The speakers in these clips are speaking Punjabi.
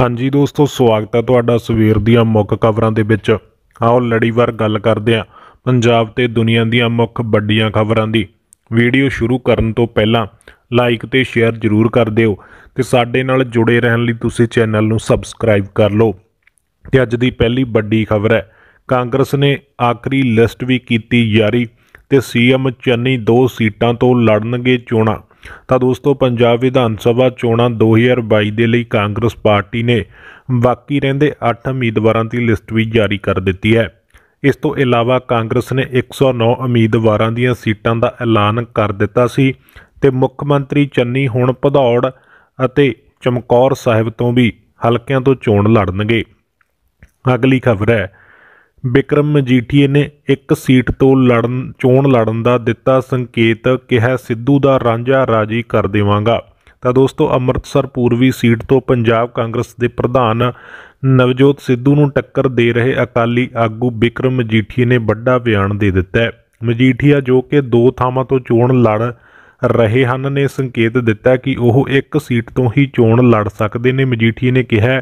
ਹਾਂਜੀ ਦੋਸਤੋ ਸਵਾਗਤ ਹੈ ਤੁਹਾਡਾ ਸਵੇਰ ਦੀਆਂ ਮੁੱਖ ਖਬਰਾਂ ਦੇ ਵਿੱਚ ਆਓ ਲੜੀਵਾਰ ਗੱਲ ਕਰਦੇ ਹਾਂ ਪੰਜਾਬ ਤੇ ਦੁਨੀਆ ਦੀਆਂ ਮੁੱਖ ਵੱਡੀਆਂ ਖਬਰਾਂ ਦੀ ਵੀਡੀਓ ਸ਼ੁਰੂ ਕਰਨ ਤੋਂ ਪਹਿਲਾਂ ਲਾਈਕ ਤੇ ਸ਼ੇਅਰ ਜ਼ਰੂਰ ਕਰ ਦਿਓ ਤੇ ਸਾਡੇ ਨਾਲ ਜੁੜੇ ਰਹਿਣ ਲਈ ਤੁਸੀਂ ਚੈਨਲ ਨੂੰ ਸਬਸਕ੍ਰਾਈਬ ਕਰ ਲਓ ਤੇ ਅੱਜ ਦੀ ਪਹਿਲੀ ਵੱਡੀ ਖਬਰ ਹੈ ਕਾਂਗਰਸ ਨੇ ਆਖਰੀ ਲਿਸਟ ਵੀ ਕੀਤੀ ਜਾਰੀ ਤੇ ਸੀਐਮ ਚੰਨੀ ਦੋ ਸੀਟਾਂ ਤੋਂ ਲੜਨਗੇ ਚੋਣਾਂ ਤਾਂ ਦੋਸਤੋ ਪੰਜਾਬ ਵਿਧਾਨ ਸਭਾ ਚੋਣਾਂ 2022 ਦੇ ਲਈ ਕਾਂਗਰਸ ਪਾਰਟੀ ਨੇ ਬਾਕੀ ਰਹਿੰਦੇ 8 ਉਮੀਦਵਾਰਾਂ ਦੀ ਲਿਸਟ ਵੀ ਜਾਰੀ ਕਰ ਦਿੱਤੀ ਹੈ ਇਸ ਤੋਂ ਇਲਾਵਾ ਕਾਂਗਰਸ ਨੇ 109 ਉਮੀਦਵਾਰਾਂ ਦੀਆਂ ਸੀਟਾਂ ਦਾ ਐਲਾਨ ਕਰ ਦਿੱਤਾ ਸੀ ਤੇ ਮੁੱਖ ਮੰਤਰੀ ਚੰਨੀ ਹੁਣ ਭਦੌੜ ਅਤੇ ਚਮਕੌਰ ਸਾਹਿਬ ਤੋਂ ਵੀ ਹਲਕਿਆਂ ਤੋਂ ਚੋਣ ਲੜਨਗੇ ਅਗਲੀ ਖਬਰ ਹੈ ਬਿਕਰਮ ਮਜੀਠੀਏ ਨੇ ਇੱਕ ਸੀਟ ਤੋਂ ਲੜਨ ਚੋਣ ਲੜਨ ਦਾ ਦਿੱਤਾ ਸੰਕੇਤ ਕਿਹਾ ਸਿੱਧੂ ਦਾ ਰਾਂਝਾ ਰਾਜੀ ਕਰ ਦੇਵਾਂਗਾ ਤਾਂ ਦੋਸਤੋ ਅੰਮ੍ਰਿਤਸਰ ਪੂਰਵੀ ਸੀਟ ਤੋਂ ਪੰਜਾਬ ਕਾਂਗਰਸ ਦੇ ਪ੍ਰਧਾਨ ਨਵਜੋਤ ਸਿੱਧੂ ਨੂੰ ਟੱਕਰ ਦੇ ਰਹੇ ਅਕਾਲੀ ਆਗੂ ਬਿਕਰਮ ਮਜੀਠੀਏ ਨੇ ਵੱਡਾ ਬਿਆਨ ਦੇ ਦਿੱਤਾ ਹੈ ਮਜੀਠੀਆ ਜੋ ਕਿ ਦੋ ਥਾਵਾਂ ਤੋਂ ਚੋਣ ਲੜ ਰਹੇ ਹਨ ਨੇ ਸੰਕੇਤ ਦਿੱਤਾ ਕਿ ਉਹ ਇੱਕ ਸੀਟ ਤੋਂ ਹੀ ਚੋਣ ਲੜ ਸਕਦੇ ਨੇ ਮਜੀਠੀਏ ਨੇ ਕਿਹਾ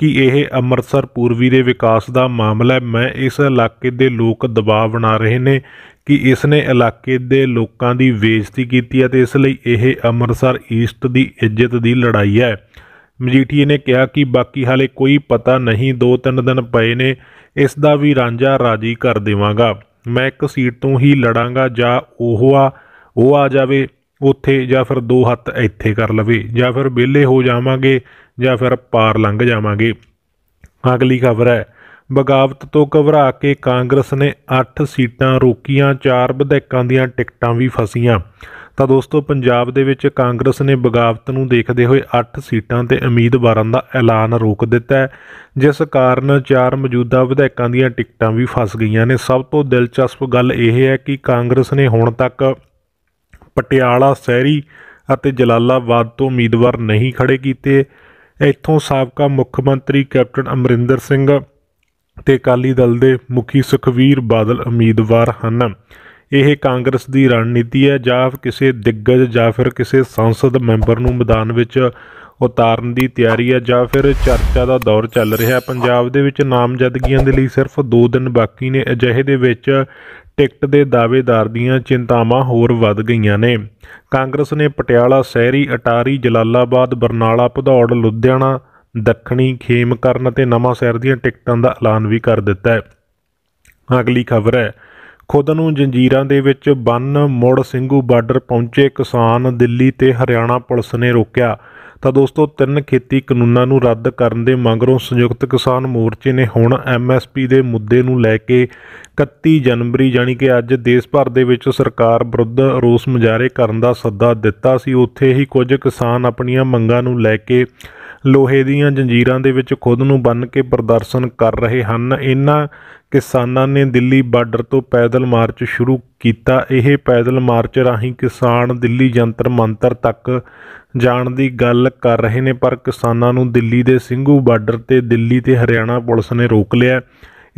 ਕਿ ਇਹ ਅੰਮ੍ਰਿਤਸਰ ਪੂਰਬੀ ਦੇ ਵਿਕਾਸ ਦਾ ਮਾਮਲਾ ਮੈਂ ਇਸ ਇਲਾਕੇ ਦੇ ਲੋਕ ਦਬਾਅ ਬਣਾ ਰਹੇ ਨੇ ਕਿ ਇਸ ਨੇ ਇਲਾਕੇ ਦੇ ਲੋਕਾਂ ਦੀ ਬੇਇੱਜ਼ਤੀ ਕੀਤੀ ਹੈ ਤੇ ਇਸ ਲਈ ਇਹ ਅੰਮ੍ਰਿਤਸਰ ਈਸਟ ਦੀ ਇੱਜ਼ਤ ਦੀ ਲੜਾਈ ਹੈ ਮਜੀਠੀਏ ਨੇ ਕਿਹਾ ਕਿ ਬਾਕੀ ਹਾਲੇ ਕੋਈ ਪਤਾ ਨਹੀਂ 2-3 ਦਿਨ ਪਏ ਨੇ ਇਸ ਦਾ ਵੀ ਰਾਂਝਾ ਰਾਜੀ ਕਰ ਦੇਵਾਂਗਾ ਮੈਂ ਇੱਕ ਸੀਟ ਤੋਂ ਹੀ ਲੜਾਂਗਾ ਜਾਂ ਉਹ ਆ ਉਹ ਆ ਜਾਵੇ ਉੱਥੇ ਜਾਂ ਫਿਰ ਦੋ ਹੱਥ ਇੱਥੇ ਕਰ ਲਵੇ ਜਾਂ ਫਿਰ ਵਿਹਲੇ ਹੋ ਜਾਵਾਂਗੇ ਜਾਂ ਫਿਰ ਪਾਰ ਲੰਘ ਜਾਵਾਂਗੇ ਅਗਲੀ ਖਬਰ ਹੈ ਬਗਾਵਤ ਤੋਂ ਘਬਰਾ ਕੇ ਕਾਂਗਰਸ ਨੇ 8 ਸੀਟਾਂ ਰੋਕੀਆਂ ਚਾਰ ਵਿਧਾਇਕਾਂ ਦੀਆਂ ਟਿਕਟਾਂ ਵੀ ਫਸੀਆਂ ਤਾਂ ਦੋਸਤੋ ਪੰਜਾਬ ਦੇ ਵਿੱਚ ਕਾਂਗਰਸ ਨੇ ਬਗਾਵਤ ਨੂੰ ਦੇਖਦੇ ਹੋਏ 8 ਸੀਟਾਂ ਤੇ ਉਮੀਦਵਾਰਾਂ ਦਾ ਐਲਾਨ ਰੋਕ ਦਿੱਤਾ ਜਿਸ ਕਾਰਨ ਚਾਰ ਮੌਜੂਦਾ ਵਿਧਾਇਕਾਂ ਦੀਆਂ ਟਿਕਟਾਂ ਵੀ ਫਸ ਗਈਆਂ ਨੇ ਸਭ ਤੋਂ ਦਿਲਚਸਪ ਗੱਲ ਇਹ ਹੈ ਕਿ ਕਾਂਗਰਸ ਨੇ ਹੁਣ ਤੱਕ ਪਟਿਆਲਾ ਸ਼ਹਿਰੀ ਅਤੇ ਜਲਾਲਾਬਾਦ ਤੋਂ ਉਮੀਦਵਾਰ ਨਹੀਂ ਖੜੇ ਕੀਤੇ ਇੱਥੋਂ ਸਾਬਕਾ ਮੁੱਖ ਮੰਤਰੀ ਕੈਪਟਨ ਅਮਰਿੰਦਰ ਸਿੰਘ ਤੇ ਅਕਾਲੀ ਦਲ ਦੇ ਮੁਖੀ ਸੁਖਵੀਰ ਬਾਦਲ ਉਮੀਦਵਾਰ ਹਨ ਇਹ ਕਾਂਗਰਸ ਦੀ ਰਣਨੀਤੀ ਹੈ ਜਾਂ ਕਿਸੇ ਦਿੱਗਜ ਜਾਂ ਫਿਰ ਕਿਸੇ ਸੰਸਦ ਮੈਂਬਰ ਨੂੰ ਮੈਦਾਨ ਵਿੱਚ ਉਤਾਰਨ ਦੀ ਤਿਆਰੀ ਹੈ ਜਾਂ ਫਿਰ ਚਰਚਾ ਦਾ ਦੌਰ ਚੱਲ ਰਿਹਾ ਪੰਜਾਬ ਦੇ ਵਿੱਚ ਨਾਮਜ਼ਦਗੀਆਂ ਦੇ ਲਈ ਸਿਰਫ 2 ਦਿਨ ਬਾਕੀ ਨੇ ਅਜਿਹੇ ਦੇ ਵਿੱਚ ਟਿਕਟ ਦੇ ਦਾਅਵੇਦਾਰ ਦੀਆਂ ਚਿੰਤਾਵਾਂ ਹੋਰ ਵੱਧ ਗਈਆਂ ਨੇ ਕਾਂਗਰਸ ਨੇ ਪਟਿਆਲਾ ਸ਼ਹਿਰੀ ਅਟਾਰੀ ਜਲਾਲਾਬਾਦ ਬਰਨਾਲਾ ਭਦੌੜ ਲੁਧਿਆਣਾ ਦੱਖਣੀ ਖੇਮਕਰਨ ਅਤੇ ਨਵਾਂ ਸ਼ਹਿਰ ਦੀਆਂ ਟਿਕਟਾਂ ਦਾ ਐਲਾਨ ਵੀ ਕਰ ਦਿੱਤਾ ਹੈ ਅਗਲੀ ਖਬਰ ਹੈ ਖੁਦ ਨੂੰ ਜੰਜੀਰਾਂ ਦੇ ਵਿੱਚ ਬੰਨ ਮੁੜ ਸਿੰਘੂ ਬਾਰਡਰ ਪਹੁੰਚੇ ਕਿਸਾਨ ਦਿੱਲੀ ਤੇ ਹਰਿਆਣਾ ਪੁਲਿਸ ਨੇ ਰੋਕਿਆ ਤਾਂ ਦੋਸਤੋ ਤਿੰਨ ਖੇਤੀ ਕਾਨੂੰਨਾਂ ਨੂੰ ਰੱਦ ਕਰਨ ਦੇ ਮੰਗਰੋਂ ਸੰਯੁਕਤ ਕਿਸਾਨ ਮੋਰਚੇ ਨੇ ਹੁਣ ਐਮਐਸਪੀ ਦੇ ਮੁੱਦੇ ਨੂੰ ਲੈ ਕੇ 31 ਜਨਵਰੀ ਯਾਨੀ ਕਿ ਅੱਜ ਦੇਸ਼ ਭਰ ਦੇ ਵਿੱਚ ਸਰਕਾਰ ਵਿਰੁੱਧ ਰੋਸ ਮੁਜ਼ਾਹਰੇ ਕਰਨ ਦਾ ਸੱਦਾ ਦਿੱਤਾ ਸੀ ਉੱਥੇ ਹੀ ਕੁਝ ਕਿਸਾਨ ਆਪਣੀਆਂ ਮੰਗਾਂ ਨੂੰ ਲੈ ਕੇ ਲੋਹੇ ਦੀਆਂ ਜੰਜੀਰਾਂ ਦੇ ਵਿੱਚ ਖੁਦ ਨੂੰ ਬੰਨ੍ਹ ਕੇ ਪ੍ਰਦਰਸ਼ਨ ਕਰ ਰਹੇ ਹਨ ਇਹਨਾਂ ਕਿਸਾਨਾਂ ਨੇ ਦਿੱਲੀ ਬਾਰਡਰ ਤੋਂ ਪੈਦਲ ਮਾਰਚ ਸ਼ੁਰੂ ਕੀਤਾ ਇਹ ਪੈਦਲ ਮਾਰਚ ਰਾਹੀਂ ਕਿਸਾਨ ਦਿੱਲੀ ਜੰਤਰ ਮੰਤਰ ਤੱਕ ਜਾਣ ਦੀ ਗੱਲ ਕਰ ਰਹੇ ਨੇ ਪਰ ਕਿਸਾਨਾਂ ਨੂੰ ਦਿੱਲੀ ਦੇ ਸਿੰਘੂ ਬਾਰਡਰ ਤੇ ਦਿੱਲੀ ਤੇ ਹਰਿਆਣਾ ਪੁਲਿਸ ਨੇ ਰੋਕ ਲਿਆ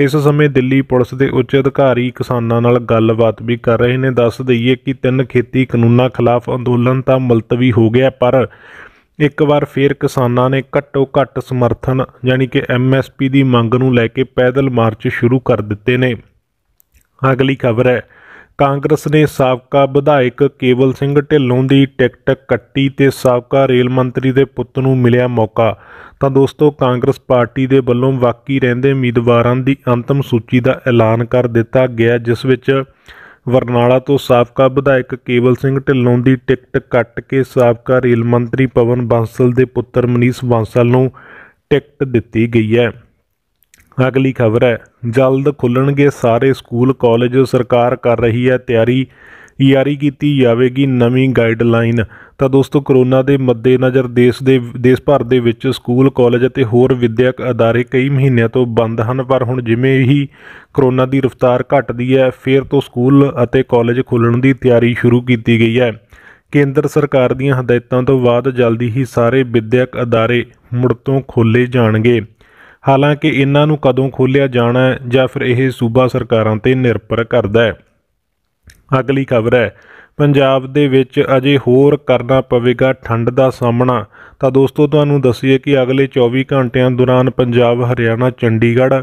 ਇਸ ਸਮੇਂ ਦਿੱਲੀ ਪੁਲਿਸ ਦੇ ਉੱਚ ਅਧਿਕਾਰੀ ਕਿਸਾਨਾਂ ਨਾਲ ਗੱਲਬਾਤ ਵੀ ਕਰ ਰਹੇ ਨੇ ਦੱਸ ਦਈਏ ਕਿ ਤਿੰਨ ਖੇਤੀ ਕਾਨੂੰਨਾਂ ਖਿਲਾਫ ਅੰਦੋਲਨ ਤਾਂ ਮਲਤਵੀ ਹੋ ਗਿਆ ਪਰ ਇੱਕ ਵਾਰ ਫੇਰ ਕਿਸਾਨਾਂ ਨੇ ਘੱਟੋ ਘੱਟ ਸਮਰਥਨ ਯਾਨੀ ਕਿ ਐਮਐਸਪੀ ਦੀ ਮੰਗ ਨੂੰ ਲੈ ਕੇ ਪੈਦਲ ਮਾਰਚ ਸ਼ੁਰੂ ਕਰ ਦਿੱਤੇ ਨੇ ਅਗਲੀ ਖਬਰ ਹੈ ਕਾਂਗਰਸ ਨੇ ਸਾਬਕਾ ਵਿਧਾਇਕ ਕੇਵਲ ਸਿੰਘ ਢਿੱਲੋਂ ਦੀ ਟਿਕਟ ਕੱਟੀ ਤੇ ਸਾਬਕਾ ਰੇਲ ਮੰਤਰੀ ਦੇ ਪੁੱਤ ਨੂੰ ਮਿਲਿਆ ਮੌਕਾ ਤਾਂ ਦੋਸਤੋ ਕਾਂਗਰਸ ਪਾਰਟੀ ਦੇ ਵੱਲੋਂ ਬਾਕੀ ਰਹਿੰਦੇ ਉਮੀਦਵਾਰਾਂ ਦੀ ਅੰਤਮ ਸੂਚੀ ਦਾ ਐਲਾਨ ਕਰ ਦਿੱਤਾ ਗਿਆ ਜਿਸ ਵਿੱਚ ਬਰਨਾਲਾ ਤੋਂ ਸਾਬਕਾ ਵਿਧਾਇਕ ਕੇਵਲ ਸਿੰਘ ਢਿੱਲੋਂ ਦੀ ਟਿਕਟ ਕੱਟ ਕੇ ਸਾਬਕਾ ਰੇਲ ਮੰਤਰੀ ਪਵਨ ਬਾਂਸਲ ਦੇ ਪੁੱਤਰ ਮਨੀਸ਼ ਬਾਂਸਲ ਨੂੰ ਟਿਕਟ ਦਿੱਤੀ ਗਈ ਹੈ ਅਗਲੀ ਖਬਰ ਹੈ ਜਲਦ ਖੁੱਲਣਗੇ ਸਾਰੇ ਸਕੂਲ ਕਾਲਜ ਸਰਕਾਰ ਕਰ ਰਹੀ ਹੈ ਤਿਆਰੀ ਯਾਰੀ ਕੀਤੀ ਜਾਵੇਗੀ ਨਵੀਂ ਗਾਈਡਲਾਈਨ ਤਾਂ ਦੋਸਤੋ ਕਰੋਨਾ ਦੇ ਮੱਦੇ ਨਜ਼ਰ ਦੇਸ਼ ਦੇ ਦੇਸ਼ ਭਰ ਦੇ ਵਿੱਚ ਸਕੂਲ ਕਾਲਜ ਅਤੇ ਹੋਰ ਵਿਦਿਅਕ ਅਦਾਰੇ ਕਈ ਮਹੀਨਿਆਂ ਤੋਂ ਬੰਦ ਹਨ ਪਰ ਹੁਣ ਜਿਵੇਂ ਹੀ ਕਰੋਨਾ ਦੀ ਰਫ਼ਤਾਰ ਘਟਦੀ ਹੈ ਫਿਰ ਤੋਂ ਸਕੂਲ ਅਤੇ ਕਾਲਜ ਖੁੱਲਣ ਦੀ ਤਿਆਰੀ ਸ਼ੁਰੂ ਕੀਤੀ ਗਈ ਹੈ ਕੇਂਦਰ ਸਰਕਾਰ ਦੀਆਂ ਹਦਾਇਤਾਂ ਤੋਂ ਬਾਅਦ ਜਲਦੀ ਹੀ ਸਾਰੇ ਵਿਦਿਅਕ ਅਦਾਰੇ ਮੁੜ ਤੋਂ ਖੋਲੇ ਜਾਣਗੇ ਹਾਲਾਂਕਿ ਇਹਨਾਂ ਨੂੰ ਕਦੋਂ ਖੋਲਿਆ ਜਾਣਾ ਹੈ ਜਾਂ ਫਿਰ ਇਹ ਸੂਬਾ ਸਰਕਾਰਾਂ ਤੇ ਨਿਰਭਰ ਕਰਦਾ ਹੈ ਅਗਲੀ ਖਬਰ ਹੈ ਪੰਜਾਬ ਦੇ ਵਿੱਚ ਅਜੇ ਹੋਰ ਕਰਨਾ ਪਵੇਗਾ ਠੰਡ ਦਾ ਸਾਹਮਣਾ ਤਾਂ ਦੋਸਤੋ ਤੁਹਾਨੂੰ ਦੱਸੀਏ ਕਿ ਅਗਲੇ 24 ਘੰਟਿਆਂ ਦੌਰਾਨ ਪੰਜਾਬ ਹਰਿਆਣਾ ਚੰਡੀਗੜ੍ਹ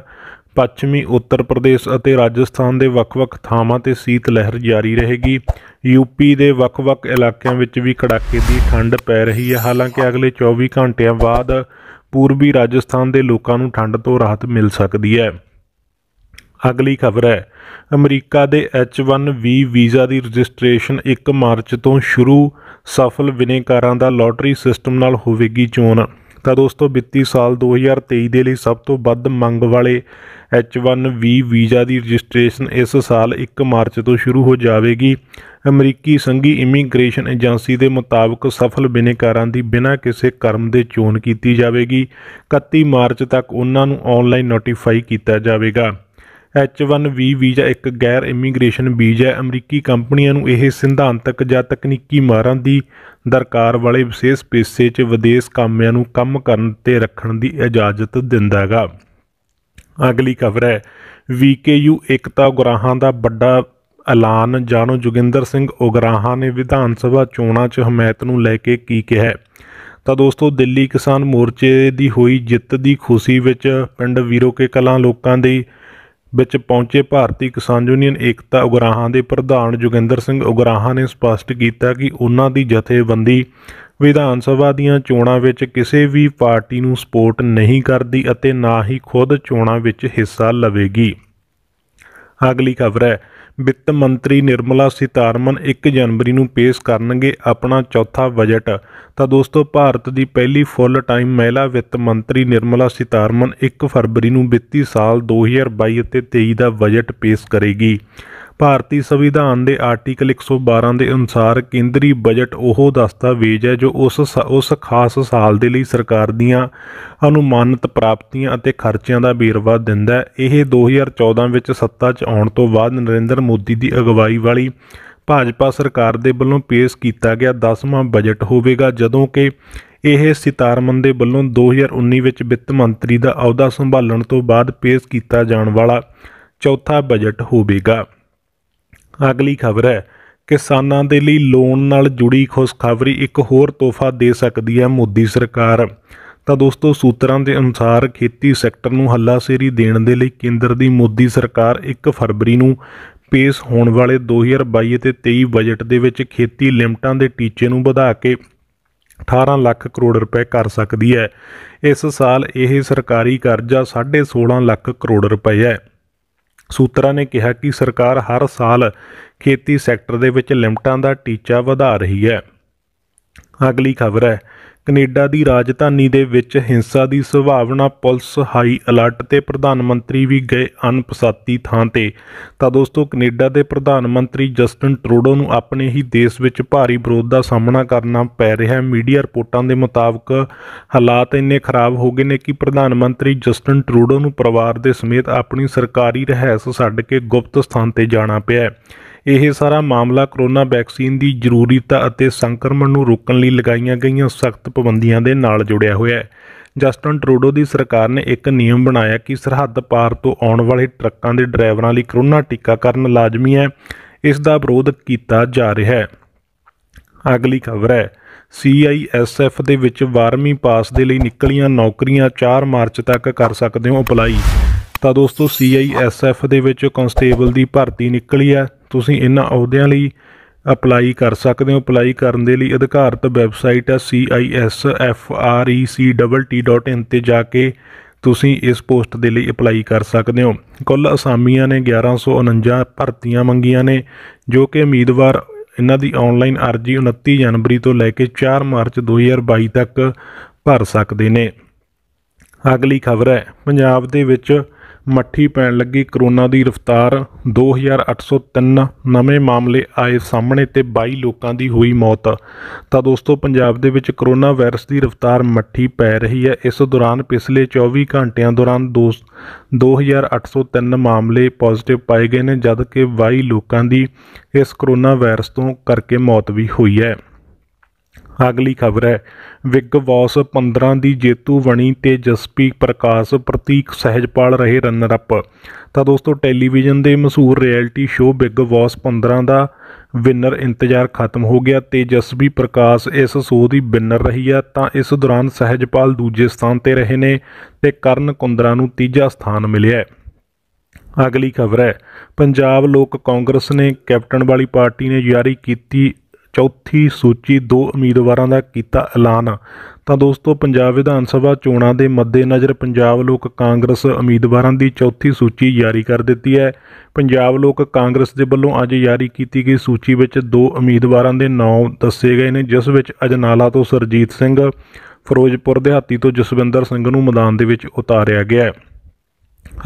ਪੱਛਮੀ ਉੱਤਰ ਪ੍ਰਦੇਸ਼ ਅਤੇ ਰਾਜਸਥਾਨ ਦੇ ਵੱਖ-ਵੱਖ ਥਾਵਾਂ ਤੇ ਸੀਤ ਲਹਿਰ ਜਾਰੀ ਰਹੇਗੀ ਯੂਪੀ ਦੇ ਵੱਖ-ਵੱਖ ਇਲਾਕਿਆਂ ਵਿੱਚ ਵੀ ਕੜਾਕੇ ਦੀ ਠੰਡ ਪੈ ਰਹੀ ਹੈ ਹਾਲਾਂਕਿ ਅਗਲੇ 24 ਘੰਟਿਆਂ ਬਾਅਦ ਪੂਰਬੀ ਰਾਜਸਥਾਨ ਦੇ ਲੋਕਾਂ ਨੂੰ ਠੰਡ ਤੋਂ ਰਾਹਤ ਮਿਲ ਸਕਦੀ ਹੈ ਅਗਲੀ ਖਬਰ ਹੈ ਅਮਰੀਕਾ ਦੇ H1B ਵੀਜ਼ਾ ਦੀ ਰਜਿਸਟ੍ਰੇਸ਼ਨ 1 ਮਾਰਚ ਤੋਂ ਸ਼ੁਰੂ ਸਫਲ ਵਿਨੇਕਾਰਾਂ ਦਾ ਲੋਟਰੀ ਸਿਸਟਮ ਨਾਲ ਹੋਵੇਗੀ ਚੋਣ ਤਾਂ ਦੋਸਤੋ ਵਿੱਤੀ ਸਾਲ 2023 ਦੇ ਲਈ ਸਭ ਤੋਂ ਵੱਧ ਮੰਗ ਵਾਲੇ H1B ਵੀਜ਼ਾ ਦੀ ਰਜਿਸਟ੍ਰੇਸ਼ਨ ਇਸ ਸਾਲ 1 ਮਾਰਚ ਤੋਂ ਸ਼ੁਰੂ ਹੋ ਜਾਵੇਗੀ ਅਮਰੀਕੀ ਸੰਘੀ ਇਮੀਗ੍ਰੇਸ਼ਨ ਏਜੰਸੀ ਦੇ ਮੁਤਾਬਕ ਸਫਲ ਬਿਨੇਕਾਰਾਂ ਦੀ ਬਿਨਾਂ ਕਿਸੇ ਕਰਮ ਦੇ ਚੋਣ ਕੀਤੀ ਜਾਵੇਗੀ 31 ਮਾਰਚ ਤੱਕ ਉਹਨਾਂ ਨੂੰ ਆਨਲਾਈਨ ਨੋਟੀਫਾਈ ਕੀਤਾ ਜਾਵੇਗਾ H1B ਵੀਜ਼ਾ ਇੱਕ ਗੈਰ ਇਮੀਗ੍ਰੇਸ਼ਨ ਵੀਜ਼ਾ ਹੈ ਅਮਰੀਕੀ ਕੰਪਨੀਆਂ ਨੂੰ ਇਹ ਸਿਧਾਂਤਕ ਜਾਂ ਤਕਨੀਕੀ ਮਾਰਾਂ ਦੀ ਦਰਕਾਰ ਵਾਲੇ ਵਿਸ਼ੇਸ਼ ਪੇਸ਼ੇ 'ਚ ਵਿਦੇਸ਼ ਕਾਮਿਆਂ ਨੂੰ ਕੰਮ ਕਰਨ ਤੇ ਰੱਖਣ ਦੀ ਇਜਾਜ਼ਤ ਦਿੰਦਾ ਹੈਗਾ ਅਗਲੀ ਖਬਰ ਹੈ VKU ਇਕਤਾ ਗੁਰਾਹਾਂ ਦਾ ਵੱਡਾ ਐਲਾਨ ਜਾਣੋ ਜੋਗਿੰਦਰ ਸਿੰਘ ਉਗਰਾਹਾਂ ਨੇ ਵਿਧਾਨ ਸਭਾ ਚੋਣਾਂ 'ਚ ਹਮਾਇਤ ਨੂੰ ਲੈ ਕੇ ਕੀ ਕਿਹਾ ਤਾਂ ਦੋਸਤੋ ਦਿੱਲੀ ਕਿਸਾਨ ਮੋਰਚੇ ਦੀ ਹੋਈ ਜਿੱਤ ਦੀ ਖੁਸ਼ੀ ਵਿੱਚ ਪਿੰਡ ਵੀਰੋਕੇ ਕਲਾਂ ਲੋਕਾਂ ਦੀ ਵਿੱਚ ਪਹੁੰਚੇ ਭਾਰਤੀ ਕਿਸਾਨ ਯੂਨੀਅਨ ਏਕਤਾ ਉਗਰਾਹਾਂ ਦੇ ਪ੍ਰਧਾਨ ਜੁਗਿੰਦਰ ਸਿੰਘ ਉਗਰਾਹਾਂ ਨੇ ਸਪਸ਼ਟ ਕੀਤਾ ਕਿ ਉਹਨਾਂ ਦੀ ਜਥੇਬੰਦੀ ਵਿਧਾਨ ਸਭਾ ਦੀਆਂ ਚੋਣਾਂ ਵਿੱਚ ਕਿਸੇ ਵੀ ਪਾਰਟੀ ਨੂੰ ਸਪੋਰਟ ਨਹੀਂ ਕਰਦੀ ਅਤੇ ਨਾ ਹੀ ਖੁਦ ਚੋਣਾਂ ਵਿੱਚ ਹਿੱਸਾ ਲਵੇਗੀ ਅਗਲੀ ਖਬਰ ਹੈ ਵਿੱਤ ਮੰਤਰੀ ਨਿਰਮਲਾ ਸਿਤਾਰਮਨ 1 ਜਨਵਰੀ ਨੂੰ ਪੇਸ਼ ਕਰਨਗੇ ਆਪਣਾ ਚੌਥਾ ਬਜਟ ਤਾਂ ਦੋਸਤੋ ਭਾਰਤ ਦੀ ਪਹਿਲੀ ਫੁੱਲ ਟਾਈਮ ਮਹਿਲਾ ਵਿੱਤ ਮੰਤਰੀ ਨਿਰਮਲਾ ਸਿਤਾਰਮਨ 1 ਫਰਵਰੀ ਨੂੰ ਵਿੱਤੀ ਸਾਲ 2022 ਅਤੇ 23 ਦਾ ਬਜਟ ਪੇਸ਼ ਕਰੇਗੀ ਭਾਰਤੀ ਸੰਵਿਧਾਨ ਦੇ ਆਰਟੀਕਲ 112 ਦੇ ਅਨੁਸਾਰ ਕੇਂਦਰੀ ਬਜਟ ਉਹ ਦਸਤਾਵੇਜ਼ ਹੈ ਜੋ ਉਸ ਉਸ ਖਾਸ ਸਾਲ ਦੇ ਲਈ ਸਰਕਾਰ ਦੀਆਂ ਅਨੁਮਾਨਿਤ ਪ੍ਰਾਪਤੀਆਂ ਅਤੇ ਖਰਚਿਆਂ ਦਾ ਵੇਰਵਾ ਦਿੰਦਾ ਹੈ ਇਹ 2014 ਵਿੱਚ ਸੱਤਾ 'ਚ ਆਉਣ ਤੋਂ ਬਾਅਦ ਨਰਿੰਦਰ ਮੋਦੀ ਦੀ ਅਗਵਾਈ ਵਾਲੀ ਭਾਜਪਾ ਸਰਕਾਰ ਦੇ ਵੱਲੋਂ ਪੇਸ਼ ਕੀਤਾ ਗਿਆ 10ਵਾਂ ਬਜਟ ਹੋਵੇਗਾ ਜਦੋਂ ਕਿ ਇਹ ਸਿਤਾਰਮਨ ਦੇ ਵੱਲੋਂ 2019 ਵਿੱਚ ਵਿੱਤ ਮੰਤਰੀ ਦਾ ਅਹੁਦਾ ਸੰਭਾਲਣ ਤੋਂ ਬਾਅਦ ਪੇਸ਼ ਕੀਤਾ ਜਾਣ ਵਾਲਾ ਚੌਥਾ ਬਜਟ ਹੋਵੇਗਾ ਅਗਲੀ ਖਬਰ ਹੈ ਕਿਸਾਨਾਂ ਦੇ ਲਈ ਲੋਨ ਨਾਲ ਜੁੜੀ ਖੁਸ਼ਖਬਰੀ ਇੱਕ ਹੋਰ ਤੋਹਫਾ ਦੇ ਸਕਦੀ ਹੈ ਮੋਦੀ ਸਰਕਾਰ ਤਾਂ ਦੋਸਤੋ ਸੂਤਰਾਂ ਦੇ ਅਨੁਸਾਰ ਖੇਤੀ ਸੈਕਟਰ ਨੂੰ ਹੱਲਾਸ਼ੇਰੀ ਦੇਣ ਦੇ ਲਈ ਕੇਂਦਰ ਦੀ ਮੋਦੀ ਸਰਕਾਰ 1 ਫਰਵਰੀ ਨੂੰ ਪੇਸ਼ ਹੋਣ ਵਾਲੇ 2022 ਤੇ 23 ਬਜਟ ਦੇ ਵਿੱਚ ਖੇਤੀ ਲਿਮਟਾਂ ਦੇ ਟੀਚੇ ਨੂੰ ਵਧਾ ਕੇ 18 ਲੱਖ ਕਰੋੜ ਰੁਪਏ ਕਰ ਸਕਦੀ ਹੈ ਇਸ ਸਾਲ ਇਹ ਸਰਕਾਰੀ ਕਰਜ਼ਾ 16.5 ਲੱਖ ਕਰੋੜ ਰੁਪਏ ਹੈ ਸੂਤਰਾਂ ਨੇ ਕਿਹਾ ਕਿ ਸਰਕਾਰ ਹਰ ਸਾਲ ਖੇਤੀ ਸੈਕਟਰ ਦੇ ਵਿੱਚ ਲਿਮਟਾਂ ਦਾ ਟੀਚਾ ਵਧਾ ਰਹੀ ਹੈ ਅਗਲੀ ਖਬਰ ਹੈ ਕੈਨੇਡਾ ਦੀ ਰਾਜਧਾਨੀ ਦੇ ਵਿੱਚ ਹਿੰਸਾ ਦੀ ਸੰਭਾਵਨਾ ਪੁਲਿਸ ਹਾਈ ਅਲਰਟ ਤੇ ਪ੍ਰਧਾਨ ਮੰਤਰੀ ਵੀ ਗਏ ਅਨਪਸਾਤੀ ਥਾਂ ਤੇ ਤਾਂ ਦੋਸਤੋ ਕੈਨੇਡਾ ਦੇ ਪ੍ਰਧਾਨ ਮੰਤਰੀ ਜਸਟਨ ਟਰੂਡੋ ਨੂੰ ਆਪਣੇ ਹੀ ਦੇਸ਼ ਵਿੱਚ ਭਾਰੀ ਵਿਰੋਧ ਦਾ ਸਾਹਮਣਾ ਕਰਨਾ ਪੈ ਰਿਹਾ ਹੈ ਮੀਡੀਆ ਰਿਪੋਰਟਾਂ ਦੇ ਮੁਤਾਬਕ ਹਾਲਾਤ ਇੰਨੇ ਖਰਾਬ ਹੋ ਗਏ ਨੇ ਕਿ ਪ੍ਰਧਾਨ ਮੰਤਰੀ ਜਸਟਨ ਟਰੂਡੋ ਨੂੰ ਪਰਿਵਾਰ ਦੇ ਸਮੇਤ ਆਪਣੀ ਸਰਕਾਰੀ ਰਹਿਸ ਛੱਡ ਕੇ ਗੁਪਤ ਸਥਾਨ ਤੇ ਜਾਣਾ ਪਿਆ ਹੈ ਇਹ ਸਾਰਾ ਮਾਮਲਾ ਕਰੋਨਾ ਵੈਕਸੀਨ ਦੀ ਜ਼ਰੂਰੀਤਾ ਅਤੇ ਸੰਕਰਮਣ ਨੂੰ ਰੋਕਣ ਲਈ ਲਗਾਈਆਂ ਗਈਆਂ ਸਖਤ ਪਾਬੰਦੀਆਂ ਦੇ ਨਾਲ ਜੁੜਿਆ ਹੋਇਆ ਹੈ ਜਸਟਨ ਟਰੂਡੋ ਦੀ ਸਰਕਾਰ ਨੇ ਇੱਕ ਨਿਯਮ ਬਣਾਇਆ ਕਿ ਸਰਹੱਦ ਪਾਰ ਤੋਂ ਆਉਣ ਵਾਲੇ ਟਰੱਕਾਂ ਦੇ ਡਰਾਈਵਰਾਂ ਲਈ ਕਰੋਨਾ ਟੀਕਾਕਰਨ ਲਾਜ਼ਮੀ ਹੈ ਇਸ ਦਾ ਵਿਰੋਧ ਕੀਤਾ ਜਾ ਰਿਹਾ ਹੈ ਅਗਲੀ ਖਬਰ ਹੈ CISF ਦੇ ਵਿੱਚ 12ਵੀਂ ਪਾਸ ਦੇ ਲਈ ਨਿਕਲੀਆਂ ਨੌਕਰੀਆਂ 4 ਮਾਰਚ ਤੱਕ ਕਰ ਸਕਦੇ ਹੋ ਅਪਲਾਈ ਤਾਂ ਦੋਸਤੋ CISF ਦੇ ਵਿੱਚ ਕਨਸਟੇਬਲ ਦੀ ਭਰਤੀ ਨਿਕਲੀ ਹੈ ਤੁਸੀਂ ਇਹਨਾਂ ਅਹੁਦਿਆਂ ਲਈ ਅਪਲਾਈ ਕਰ ਸਕਦੇ ਹੋ ਅਪਲਾਈ ਕਰਨ ਦੇ ਲਈ ਅਧਿਕਾਰਤ ਵੈਬਸਾਈਟ ਹੈ cisfrec.in ਤੇ ਜਾ ਕੇ ਤੁਸੀਂ ਇਸ ਪੋਸਟ ਦੇ ਲਈ ਅਪਲਾਈ ਕਰ ਸਕਦੇ ਹੋ ਕੁੱਲ ਅਸਾਮੀਆਂ ਨੇ 1149 ਭਰਤੀਆਂ ਮੰਗੀਆਂ ਨੇ ਜੋ ਕਿ ਉਮੀਦਵਾਰ ਇਹਨਾਂ ਦੀ ਆਨਲਾਈਨ ਅਰਜ਼ੀ 29 ਜਨਵਰੀ ਤੋਂ ਲੈ ਕੇ 4 ਮਾਰਚ 2022 ਤੱਕ ਭਰ ਸਕਦੇ ਨੇ ਅਗਲੀ ਖਬਰ ਹੈ ਪੰਜਾਬ ਦੇ ਵਿੱਚ ਮੱਠੀ ਪੈਣ ਲੱਗੀ ਕਰੋਨਾ ਦੀ ਰਫ਼ਤਾਰ 2803 ਨਵੇਂ ਮਾਮਲੇ ਆਏ ਸਾਹਮਣੇ ਤੇ 22 ਲੋਕਾਂ ਦੀ ਹੋਈ ਮੌਤ ਤਾਂ ਦੋਸਤੋ ਪੰਜਾਬ ਦੇ ਵਿੱਚ ਕਰੋਨਾ ਵਾਇਰਸ ਦੀ ਰਫ਼ਤਾਰ ਮੱਠੀ ਪੈ ਰਹੀ ਹੈ ਇਸ ਦੌਰਾਨ ਪਿਛਲੇ 24 ਘੰਟਿਆਂ ਦੌਰਾਨ 2803 ਮਾਮਲੇ ਪੋਜ਼ਿਟਿਵ ਪਾਏ ਗਏ ਨੇ ਜਦਕਿ 22 ਲੋਕਾਂ ਦੀ ਇਸ ਕਰੋਨਾ ਵਾਇਰਸ ਤੋਂ ਕਰਕੇ ਮੌਤ ਵੀ ਹੋਈ ਹੈ ਅਗਲੀ ਖਬਰ ਹੈ ਵਿਗ ਬਾਸ 15 ਦੀ ਜੇਤੂ ਬਣੀ ਤੇ ਜਸਪੀ ਪ੍ਰਕਾਸ਼ ਪ੍ਰਤੀਕ ਸਹਿਜਪਾਲ ਰਹੇ ਰਨਰ ਅਪ ਤਾਂ ਦੋਸਤੋ ਟੈਲੀਵਿਜ਼ਨ ਦੇ ਮਸ਼ਹੂਰ ਰਿਐਲਿਟੀ ਸ਼ੋਅ ਬਿਗ ਬਾਸ 15 ਦਾ ਵਿਨਰ ਇੰਤਜ਼ਾਰ ਖਤਮ ਹੋ ਗਿਆ ਤੇ ਜਸਪੀ ਪ੍ਰਕਾਸ਼ ਇਸ ਸ਼ੋਅ ਦੀ ਵਿਨਰ ਰਹੀ ਆ ਤਾਂ ਇਸ ਦੌਰਾਨ ਸਹਿਜਪਾਲ ਦੂਜੇ ਸਥਾਨ ਤੇ ਰਹੇ ਨੇ ਤੇ ਕਰਨ ਕੁੰਦਰਾ ਨੂੰ ਤੀਜਾ ਸਥਾਨ ਮਿਲਿਆ ਅਗਲੀ ਖਬਰ ਹੈ ਪੰਜਾਬ ਲੋਕ ਕਾਂਗਰਸ ਨੇ ਕੈਪਟਨ ਵਾਲੀ ਪਾਰਟੀ ਨੇ ਜਾਰੀ ਕੀਤੀ ਚੌਥੀ ਸੂਚੀ ਦੋ ਉਮੀਦਵਾਰਾਂ ਦਾ ਕੀਤਾ ਐਲਾਨ ਤਾਂ ਦੋਸਤੋ ਪੰਜਾਬ ਵਿਧਾਨ ਸਭਾ ਚੋਣਾਂ ਦੇ ਮੱਦੇਨਜ਼ਰ ਪੰਜਾਬ ਲੋਕ ਕਾਂਗਰਸ ਉਮੀਦਵਾਰਾਂ ਦੀ ਚੌਥੀ ਸੂਚੀ ਜਾਰੀ ਕਰ ਦਿੱਤੀ ਹੈ ਪੰਜਾਬ ਲੋਕ ਕਾਂਗਰਸ ਦੇ ਵੱਲੋਂ ਅੱਜ ਜਾਰੀ ਕੀਤੀ ਗਈ ਸੂਚੀ ਵਿੱਚ ਦੋ ਉਮੀਦਵਾਰਾਂ ਦੇ ਨਾਮ ਦੱਸੇ ਗਏ ਨੇ ਜਿਸ ਵਿੱਚ ਅਜਨਾਲਾ ਤੋਂ ਸਰਜੀਤ ਸਿੰਘ ਫਿਰੋਜ਼ਪੁਰ ਦਿਹਾਤੀ ਤੋਂ ਜਸਵਿੰਦਰ ਸਿੰਘ ਨੂੰ ਮੈਦਾਨ ਦੇ ਵਿੱਚ ਉਤਾਰਿਆ ਗਿਆ ਹੈ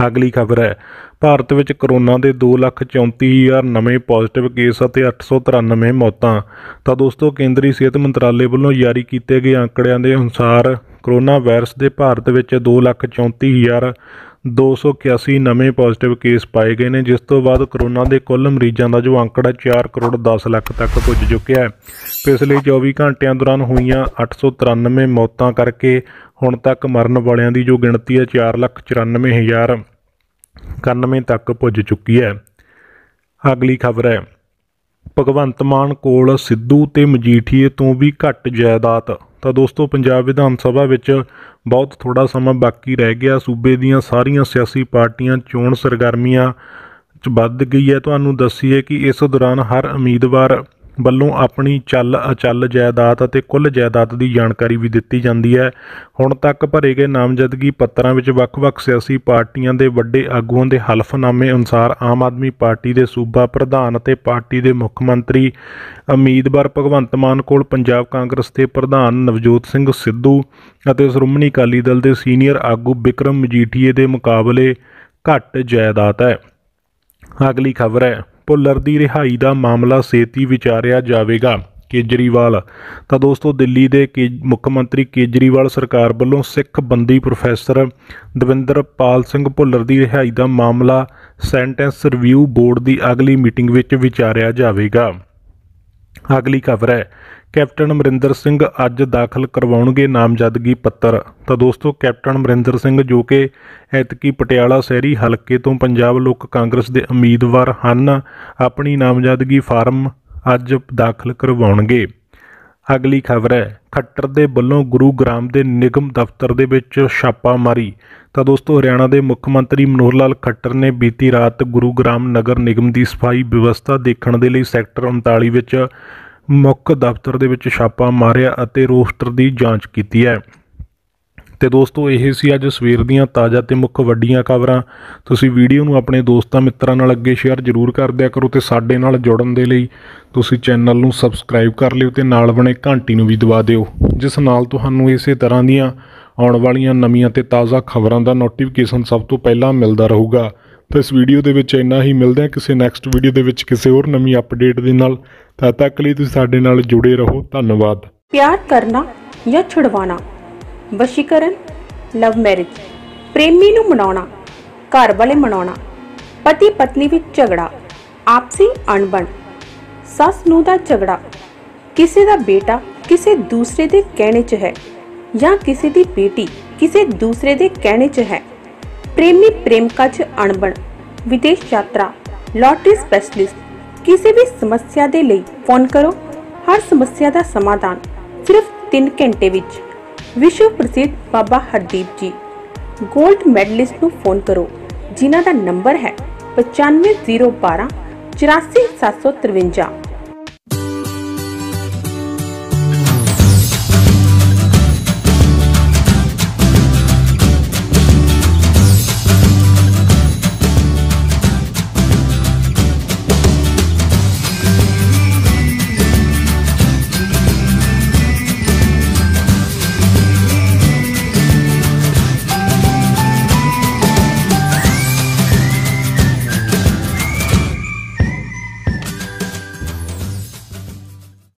ਅਗਲੀ ਖਬਰ ਹੈ ਭਾਰਤ ਵਿੱਚ ਕਰੋਨਾ ਦੇ 234000 ਨਵੇਂ ਪੋਜ਼ਿਟਿਵ ਕੇਸ ਅਤੇ 893 ਮੌਤਾਂ ਤਾਂ ਦੋਸਤੋ ਕੇਂਦਰੀ ਸਿਹਤ ਮੰਤਰਾਲੇ ਵੱਲੋਂ ਜਾਰੀ ਕੀਤੇ ਗਏ ਅੰਕੜਿਆਂ ਦੇ ਅਨੁਸਾਰ ਕਰੋਨਾ ਵਾਇਰਸ ਦੇ ਭਾਰਤ ਵਿੱਚ 234000 281 ਨਵੇਂ ਪੋਜ਼ਿਟਿਵ ਕੇਸ ਪਾਏ ਗਏ ਨੇ ਜਿਸ ਤੋਂ ਬਾਅਦ ਕਰੋਨਾ ਦੇ ਕੁੱਲ ਮਰੀਜ਼ਾਂ ਦਾ ਜੋ ਅੰਕੜਾ 4 ਕਰੋੜ 10 ਲੱਖ ਤੱਕ ਪੁੱਜ ਚੁੱਕਿਆ ਹੈ ਪਿਛਲੇ 24 ਘੰਟਿਆਂ ਦੌਰਾਨ ਹੋਈਆਂ 893 ਮੌਤਾਂ ਕਰਕੇ ਹੁਣ ਤੱਕ ਮਰਨ ਵਾਲਿਆਂ ਦੀ ਜੋ ਗਿਣਤੀ ਹੈ 494000 91 ਤੱਕ ਪੁੱਜ ਚੁੱਕੀ ਹੈ ਅਗਲੀ ਖਬਰ ਹੈ ਭਗਵੰਤ ਮਾਨ ਕੋਲ ਸਿੱਧੂ ਤੇ ਮਜੀਠੀਏ ਤੋਂ ਵੀ ਘੱਟ ਜਾਇਦਾਦ ਤਾਂ ਦੋਸਤੋ ਪੰਜਾਬ ਵਿਧਾਨ ਸਭਾ ਵਿੱਚ ਬਹੁਤ ਥੋੜਾ ਸਮਾਂ ਬਾਕੀ ਰਹਿ ਗਿਆ ਸੂਬੇ ਦੀਆਂ ਸਾਰੀਆਂ ਸਿਆਸੀ ਪਾਰਟੀਆਂ ਚੋਣ ਸਰਗਰਮੀਆਂ ਚ ਵੱਧ ਗਈ ਹੈ ਤੁਹਾਨੂੰ ਦੱਸੀਏ ਕਿ ਇਸ ਦੌਰਾਨ ਹਰ ਉਮੀਦਵਾਰ ਵੱਲੋਂ ਆਪਣੀ ਚੱਲ ਅਚੱਲ ਜਾਇਦਾਦ ਅਤੇ ਕੁੱਲ ਜਾਇਦਾਦ ਦੀ ਜਾਣਕਾਰੀ ਵੀ ਦਿੱਤੀ ਜਾਂਦੀ ਹੈ ਹੁਣ ਤੱਕ ਭਰੇ ਗਏ ਨਾਮਜ਼ਦਗੀ ਪੱਤਰਾਂ ਵਿੱਚ ਵੱਖ-ਵੱਖ ਸਿਆਸੀ ਪਾਰਟੀਆਂ ਦੇ ਵੱਡੇ ਆਗੂਆਂ ਦੇ ਹਲਫਨਾਮੇ ਅਨੁਸਾਰ ਆਮ ਆਦਮੀ ਪਾਰਟੀ ਦੇ ਸੂਬਾ ਪ੍ਰਧਾਨ ਅਤੇ ਪਾਰਟੀ ਦੇ ਮੁੱਖ ਮੰਤਰੀ ਉਮੀਦਵਾਰ ਭਗਵੰਤ ਮਾਨ ਕੋਲ ਪੰਜਾਬ ਕਾਂਗਰਸ ਦੇ ਪ੍ਰਧਾਨ ਨਵਜੋਤ ਸਿੰਘ ਸਿੱਧੂ ਅਤੇ ਸ਼੍ਰੋਮਣੀ ਅਕਾਲੀ ਦਲ ਦੇ ਸੀਨੀਅਰ ਆਗੂ ਵਿਕਰਮ ਮਜੀਠੀਏ ਦੇ ਮੁਕਾਬਲੇ ਘੱਟ ਜਾਇਦਾਦ ਹੈ ਅਗਲੀ ਖਬਰ ਹੈ ਭੁੱਲਰ ਦੀ ਰਿਹਾਈ ਦਾ ਮਾਮਲਾ ਸੇਤੀ ਵਿਚਾਰਿਆ ਜਾਵੇਗਾ ਕੇਜਰੀਵਾਲ ਤਾਂ ਦੋਸਤੋ ਦਿੱਲੀ ਦੇ ਮੁੱਖ ਮੰਤਰੀ ਕੇਜਰੀਵਾਲ ਸਰਕਾਰ ਵੱਲੋਂ ਸਿੱਖ ਬੰਦੀ ਪ੍ਰੋਫੈਸਰ ਦਵਿੰਦਰ ਪਾਲ ਸਿੰਘ ਭੁੱਲਰ ਦੀ ਰਿਹਾਈ ਦਾ ਮਾਮਲਾ ਸੈਂਟੈਂਸ ਰਿਵਿਊ ਬੋਰਡ ਦੀ ਅਗਲੀ ਮੀਟਿੰਗ ਵਿੱਚ ਵਿਚਾਰਿਆ ਜਾਵੇਗਾ ਅਗਲੀ ਖਬਰ ਹੈ ਕੈਪਟਨ ਅਮਰਿੰਦਰ ਸਿੰਘ ਅੱਜ ਦਾਖਲ ਕਰਵਾਉਣਗੇ ਨਾਮਜ਼ਦਗੀ ਪੱਤਰ ਤਾਂ ਦੋਸਤੋ ਕੈਪਟਨ ਅਮਰਿੰਦਰ ਸਿੰਘ ਜੋ ਕਿ ਐਤਕੀ ਪਟਿਆਲਾ ਸ਼ਹਿਰੀ ਹਲਕੇ ਤੋਂ ਪੰਜਾਬ ਲੋਕ ਕਾਂਗਰਸ ਦੇ ਉਮੀਦਵਾਰ ਹਨ ਆਪਣੀ ਨਾਮਜ਼ਦਗੀ ਫਾਰਮ ਅੱਜ ਦਾਖਲ ਕਰਵਾਉਣਗੇ ਅਗਲੀ ਖਬਰ ਹੈ ਖੱਟਰ ਦੇ ਵੱਲੋਂ ਗੁਰੂ ਗ੍ਰਾਮ ਦੇ ਨਿਗਮ ਦਫ਼ਤਰ ਦੇ ਵਿੱਚ ਛਾਪਾ ਮਾਰੀ ਤਾਂ ਦੋਸਤੋ ਹਰਿਆਣਾ ਦੇ ਮੁੱਖ ਮੰਤਰੀ ਮਨੋਹਰ ਲਾਲ ਖੱਟਰ ਨੇ ਬੀਤੀ ਰਾਤ ਗੁਰੂਗ੍ਰਾਮ ਨਗਰ ਨਿਗਮ ਦੀ ਸਫਾਈ ਵਿਵਸਥਾ ਦੇਖਣ ਦੇ ਲਈ ਸੈਕਟਰ 39 ਵਿੱਚ ਮੁੱਖ ਦਫ਼ਤਰ ਦੇ ਵਿੱਚ ਛਾਪਾ ਮਾਰਿਆ ਅਤੇ ਰੋਸਟਰ ਦੀ ਜਾਂਚ ਕੀਤੀ ਹੈ ਤੇ ਦੋਸਤੋ ਇਹ ਸੀ ਅੱਜ ਸਵੇਰ ਦੀਆਂ ਤਾਜ਼ਾ ਤੇ ਮੁੱਖ ਵੱਡੀਆਂ ਖਬਰਾਂ ਤੁਸੀਂ ਵੀਡੀਓ ਨੂੰ ਆਪਣੇ ਦੋਸਤਾਂ ਮਿੱਤਰਾਂ ਨਾਲ ਅੱਗੇ ਸ਼ੇਅਰ ਜ਼ਰੂਰ ਕਰ ਦਿਆ ਕਰੋ ਤੇ ਸਾਡੇ ਨਾਲ ਜੁੜਨ ਦੇ ਲਈ ਤੁਸੀਂ ਚੈਨਲ ਨੂੰ ਸਬਸਕ੍ਰਾਈਬ ਕਰ ਲਿਓ ਤੇ ਨਾਲ ਬਣੇ ਘੰਟੀ ਨੂੰ ਵੀ ਦਬਾ ਦਿਓ ਜਿਸ ਨਾਲ ਤੁਹਾਨੂੰ ਇਸੇ ਤਰ੍ਹਾਂ ਦੀਆਂ ਆਉਣ ਵਾਲੀਆਂ ਨਵੀਆਂ ਤੇ ਤਾਜ਼ਾ ਖਬਰਾਂ ਦਾ ਨੋਟੀਫਿਕੇਸ਼ਨ ਸਭ ਤੋਂ ਪਹਿਲਾਂ ਮਿਲਦਾ ਰਹੂਗਾ ਤੇ ਇਸ ਵੀਡੀਓ ਦੇ ਵਿੱਚ ਇੰਨਾ ਹੀ ਮਿਲਦੇ ਹਾਂ ਕਿਸੇ ਨੈਕਸਟ ਵੀਡੀਓ ਦੇ ਵਿੱਚ ਕਿਸੇ ਹੋਰ ਨਵੀਂ ਅਪਡੇਟ ਦੇ ਨਾਲ ਤਦ ਤੱਕ ਲਈ ਤੁਸੀਂ ਸਾਡੇ ਨਾਲ ਜੁੜੇ ਰਹੋ ਧੰਨਵਾਦ ਪਿਆਰ ਕਰਨਾ ਜਾਂ ਛੁਡਵਾਣਾ ਵਸ਼ੀਕਰਨ ਲਵ ਮੈਰਿਜ ਪ੍ਰੇਮੀ ਨੂੰ ਮਨਾਉਣਾ ਘਰ ਵਾਲੇ ਮਨਾਉਣਾ ਪਤੀ ਪਤਨੀ ਵਿੱਚ ਝਗੜਾ ਆਪਸੀ ਅਣਬਣ ਸੱਸ ਨੂੰ ਦਾ ਝਗੜਾ ਕਿਸੇ ਦਾ ਬੇਟਾ ਕਿਸੇ ਦੂਸਰੇ ਦੇ ਕਹਿਣੇ 'ਚ ਹੈ ਜਾਂ ਕਿਸੇ ਦੀ ਬੇਟੀ ਕਿਸੇ ਦੂਸਰੇ ਦੇ ਕਹਿਣੇ 'ਚ ਹੈ ਪ੍ਰੇਮੀ ਪ੍ਰੇਮਿਕਾ 'ਚ ਅਣਬਣ ਵਿਦੇਸ਼ ਯਾਤਰਾ ਲਾਟਰੀ ਸਪੈਸ਼ਲਿਸਟ ਕਿਸੇ ਵੀ ਸਮੱਸਿਆ ਦੇ ਲਈ ਫੋਨ ਕਰੋ ਹਰ ਸਮੱਸਿਆ ਦਾ ਸਮਾਧਾਨ ਸਿਰਫ 3 ਘੰਟੇ ਵਿੱਚ ਵਿਸ਼ਵ ਪ੍ਰਸਿੱਧ ਬਾਬਾ ਹਰਦੀਪ ਜੀ 골ਡ ਮੈਡਲਿਸਟ ਨੂੰ ਫੋਨ ਕਰੋ ਜਿਨ੍ਹਾਂ ਦਾ ਨੰਬਰ ਹੈ 95012 84753